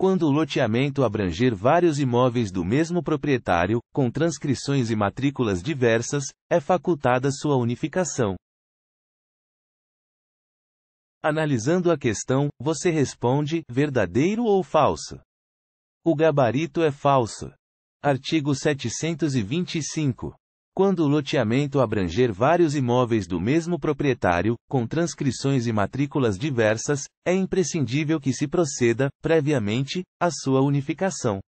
quando o loteamento abranger vários imóveis do mesmo proprietário, com transcrições e matrículas diversas, é facultada sua unificação. Analisando a questão, você responde: verdadeiro ou falso? O gabarito é falso. Artigo 725 quando o loteamento abranger vários imóveis do mesmo proprietário, com transcrições e matrículas diversas, é imprescindível que se proceda, previamente, à sua unificação.